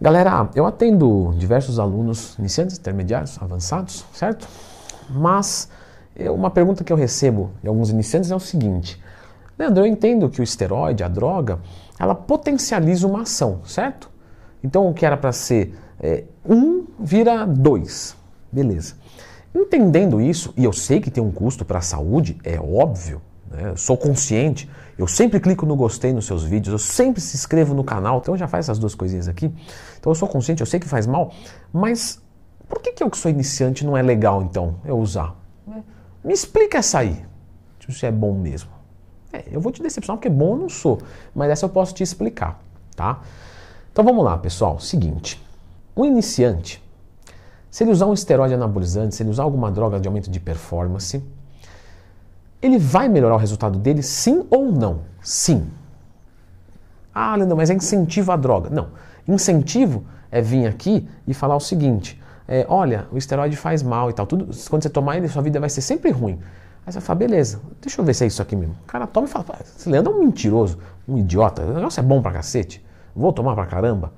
Galera, eu atendo diversos alunos iniciantes, intermediários, avançados, certo? Mas uma pergunta que eu recebo de alguns iniciantes é o seguinte: Leandro, eu entendo que o esteroide, a droga, ela potencializa uma ação, certo? Então o que era para ser é, um vira dois, beleza? Entendendo isso, e eu sei que tem um custo para a saúde, é óbvio, né? Sou consciente, eu sempre clico no gostei nos seus vídeos, eu sempre se inscrevo no canal, então eu já faz essas duas coisinhas aqui. Então eu sou consciente, eu sei que faz mal, mas por que, que eu que sou iniciante não é legal então eu usar? É. Me explica essa aí, se é bom mesmo. É, eu vou te decepcionar porque bom eu não sou, mas essa eu posso te explicar, tá? Então vamos lá, pessoal. Seguinte, um iniciante, se ele usar um esteroide anabolizante, se ele usar alguma droga de aumento de performance, ele vai melhorar o resultado dele sim ou não? Sim. Ah, Leandro, mas é incentivo à droga. Não. Incentivo é vir aqui e falar o seguinte: é, olha, o esteroide faz mal e tal. Tudo, quando você tomar ele, sua vida vai ser sempre ruim. Aí você fala, beleza, deixa eu ver se é isso aqui mesmo. O cara toma e fala, esse Leandro é um mentiroso, um idiota, o negócio é bom pra cacete, vou tomar pra caramba.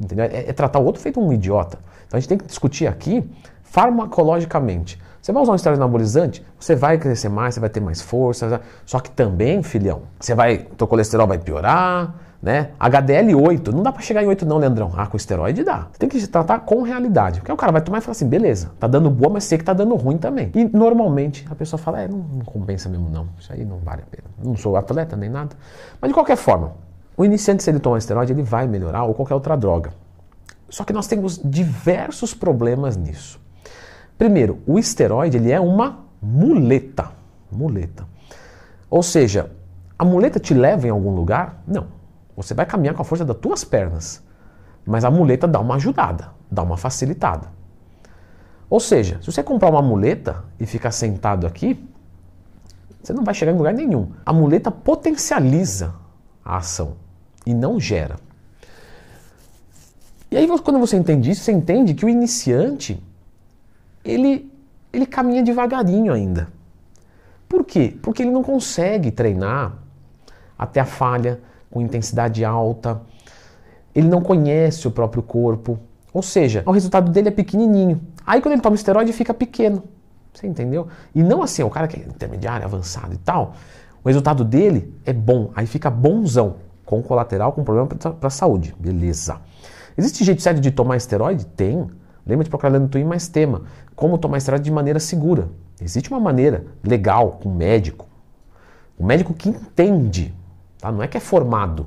Entendeu? É, é tratar o outro feito um idiota. Então a gente tem que discutir aqui farmacologicamente. Você vai usar um esteroide anabolizante, você vai crescer mais, você vai ter mais força, né? só que também, filhão, você vai, teu colesterol vai piorar, né? HDL 8, não dá para chegar em 8 não, Leandrão. Ah, com esteroide dá. Tem que se tratar com realidade. Porque o cara vai tomar e fala assim, beleza, tá dando boa, mas sei que tá dando ruim também. E normalmente a pessoa fala, é, não, não compensa mesmo não, isso aí não vale a pena. não sou atleta nem nada. Mas de qualquer forma, o iniciante, se ele tomar esteroide, ele vai melhorar ou qualquer outra droga. Só que nós temos diversos problemas nisso. Primeiro, o esteroide ele é uma muleta. Muleta. Ou seja, a muleta te leva em algum lugar? Não. Você vai caminhar com a força das tuas pernas. Mas a muleta dá uma ajudada, dá uma facilitada. Ou seja, se você comprar uma muleta e ficar sentado aqui, você não vai chegar em lugar nenhum. A muleta potencializa a ação e não gera. E aí, quando você entende isso, você entende que o iniciante ele, ele caminha devagarinho ainda. Por quê? Porque ele não consegue treinar até a falha com intensidade alta, ele não conhece o próprio corpo, ou seja, o resultado dele é pequenininho. Aí quando ele toma esteroide fica pequeno, você entendeu? E não assim, o cara que é intermediário, avançado e tal, o resultado dele é bom, aí fica bonzão, com colateral, com problema para a saúde, beleza. Existe jeito sério de tomar esteroide? Tem. Lembra de procurar no Twin mais tema. Como tomar estrada de maneira segura. Existe uma maneira legal com um médico. Um médico que entende, tá? não é que é formado.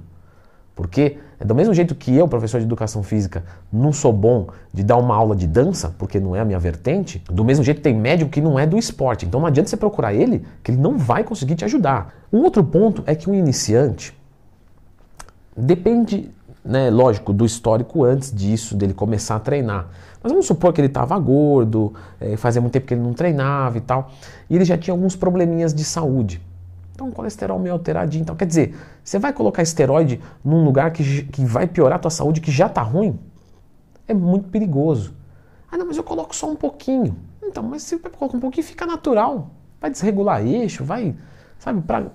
Porque é do mesmo jeito que eu, professor de educação física, não sou bom de dar uma aula de dança, porque não é a minha vertente, do mesmo jeito tem médico que não é do esporte. Então não adianta você procurar ele, que ele não vai conseguir te ajudar. Um outro ponto é que um iniciante depende né, lógico, do histórico antes disso, dele começar a treinar. Mas vamos supor que ele estava gordo, é, fazia muito tempo que ele não treinava e tal, e ele já tinha alguns probleminhas de saúde. Então, colesterol meio alteradinho. Então, quer dizer, você vai colocar esteroide num lugar que, que vai piorar a tua saúde, que já está ruim? É muito perigoso. Ah, não, mas eu coloco só um pouquinho. Então, mas se coloca um pouquinho, fica natural. Vai desregular eixo, vai, sabe, para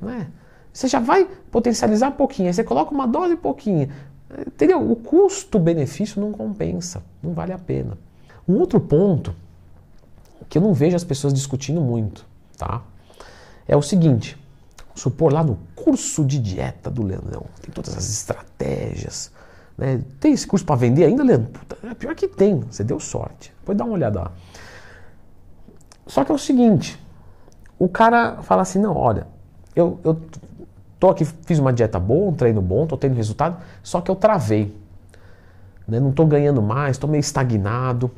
né? Você já vai potencializar pouquinho, aí você coloca uma dose pouquinha. Entendeu? O custo-benefício não compensa, não vale a pena. Um outro ponto que eu não vejo as pessoas discutindo muito, tá? É o seguinte, supor lá no curso de dieta do Leandrão, tem todas as estratégias, né? Tem esse curso para vender ainda, Leandro? Puta, é pior que tem, você deu sorte. Depois dá uma olhada lá. Só que é o seguinte, o cara fala assim, não, olha, eu, eu Tô aqui, fiz uma dieta boa, um treino bom, tô tendo resultado, só que eu travei. Né? Não tô ganhando mais, tô meio estagnado.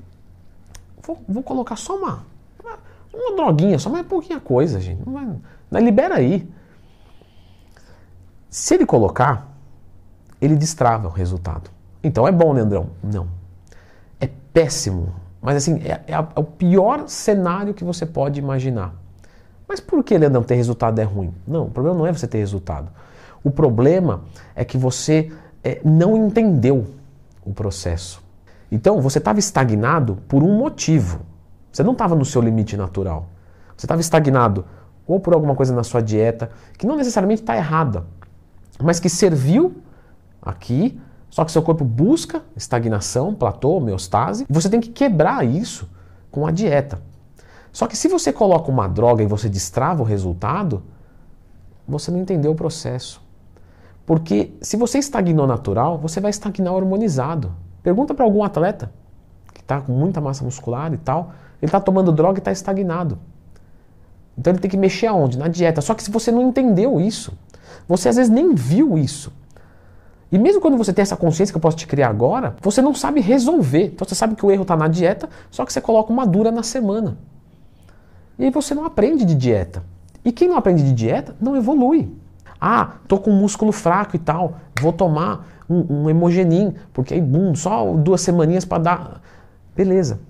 Vou, vou colocar só uma, uma, uma, droguinha, só mais pouquinha coisa, gente. Não, vai, não libera aí. Se ele colocar, ele destrava o resultado. Então é bom, Leandrão? Não. É péssimo. Mas assim, é, é, é o pior cenário que você pode imaginar. Mas por que, Leandrão, ter resultado é ruim? Não, o problema não é você ter resultado. O problema é que você é, não entendeu o processo. Então, você estava estagnado por um motivo. Você não estava no seu limite natural. Você estava estagnado ou por alguma coisa na sua dieta que não necessariamente está errada, mas que serviu aqui, só que seu corpo busca estagnação, platô, homeostase, você tem que quebrar isso com a dieta. Só que se você coloca uma droga e você destrava o resultado, você não entendeu o processo. Porque se você estagnou natural, você vai estagnar hormonizado. Pergunta para algum atleta que está com muita massa muscular e tal, ele está tomando droga e está estagnado. Então ele tem que mexer aonde? Na dieta. Só que se você não entendeu isso, você às vezes nem viu isso. E mesmo quando você tem essa consciência que eu posso te criar agora, você não sabe resolver. Então você sabe que o erro está na dieta, só que você coloca uma dura na semana. E aí você não aprende de dieta. E quem não aprende de dieta não evolui. Ah, tô com músculo fraco e tal, vou tomar um, um hemogenin, porque aí, bum, só duas semaninhas para dar. Beleza.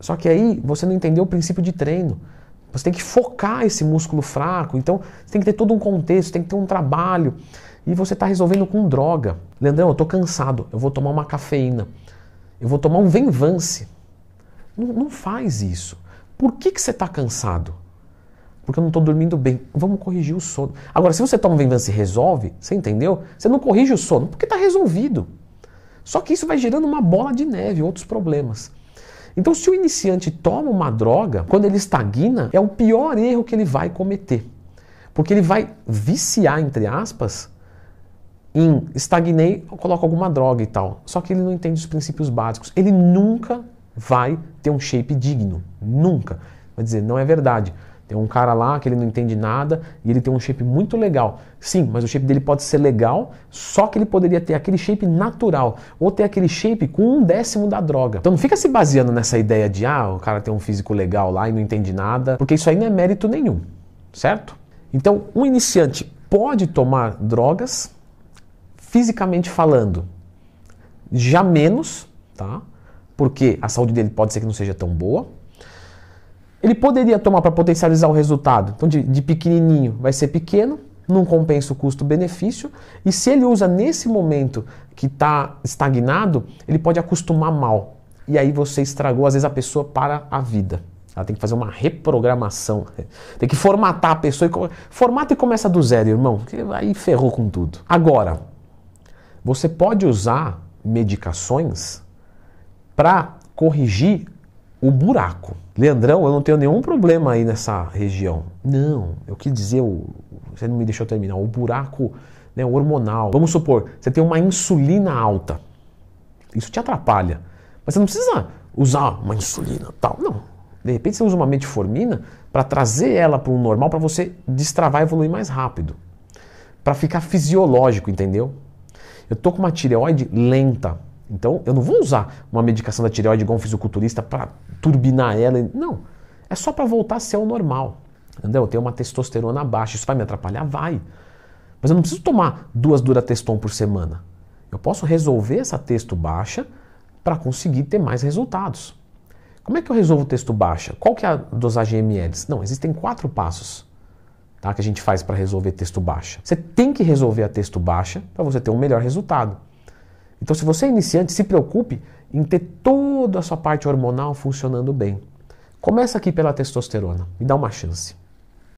Só que aí você não entendeu o princípio de treino. Você tem que focar esse músculo fraco, então você tem que ter todo um contexto, tem que ter um trabalho. E você está resolvendo com droga. Leandrão, eu tô cansado, eu vou tomar uma cafeína. Eu vou tomar um Venvance. Não, não faz isso. Por que, que você está cansado? Porque eu não estou dormindo bem. Vamos corrigir o sono. Agora, se você toma vingança, e resolve, você entendeu? Você não corrige o sono porque está resolvido. Só que isso vai gerando uma bola de neve, outros problemas. Então, se o iniciante toma uma droga, quando ele estagna, é o pior erro que ele vai cometer. Porque ele vai viciar, entre aspas, em estagnei, coloco alguma droga e tal. Só que ele não entende os princípios básicos. Ele nunca vai ter um shape digno. Nunca. Vai dizer, não é verdade. Tem um cara lá que ele não entende nada e ele tem um shape muito legal. Sim, mas o shape dele pode ser legal, só que ele poderia ter aquele shape natural ou ter aquele shape com um décimo da droga. Então não fica se baseando nessa ideia de, ah, o cara tem um físico legal lá e não entende nada, porque isso aí não é mérito nenhum, certo? Então, um iniciante pode tomar drogas fisicamente falando, já menos, tá? porque a saúde dele pode ser que não seja tão boa. Ele poderia tomar para potencializar o resultado. Então, de, de pequenininho vai ser pequeno, não compensa o custo-benefício. E se ele usa nesse momento que está estagnado, ele pode acostumar mal. E aí você estragou, às vezes, a pessoa para a vida. Ela tem que fazer uma reprogramação. Tem que formatar a pessoa. E formata e começa do zero, irmão. Aí ferrou com tudo. Agora, você pode usar medicações para corrigir o buraco. Leandrão, eu não tenho nenhum problema aí nessa região. Não, eu quis dizer, você não me deixou terminar, o buraco né, hormonal. Vamos supor, você tem uma insulina alta. Isso te atrapalha. Mas você não precisa usar uma insulina tal, não. De repente você usa uma metformina para trazer ela para o normal para você destravar e evoluir mais rápido. Para ficar fisiológico, entendeu? Eu tô com uma tireoide lenta, então, eu não vou usar uma medicação da tireoide igual um fisiculturista para turbinar ela. Não. É só para voltar a ser o normal. Entendeu? Eu tenho uma testosterona baixa. Isso vai me atrapalhar? Vai. Mas eu não preciso tomar duas durateston por semana. Eu posso resolver essa testo baixa para conseguir ter mais resultados. Como é que eu resolvo texto baixa? Qual que é a dosagem ml? Não, existem quatro passos tá, que a gente faz para resolver texto baixa. Você tem que resolver a texto baixa para você ter um melhor resultado. Então, se você é iniciante, se preocupe em ter toda a sua parte hormonal funcionando bem. Começa aqui pela testosterona e dá uma chance.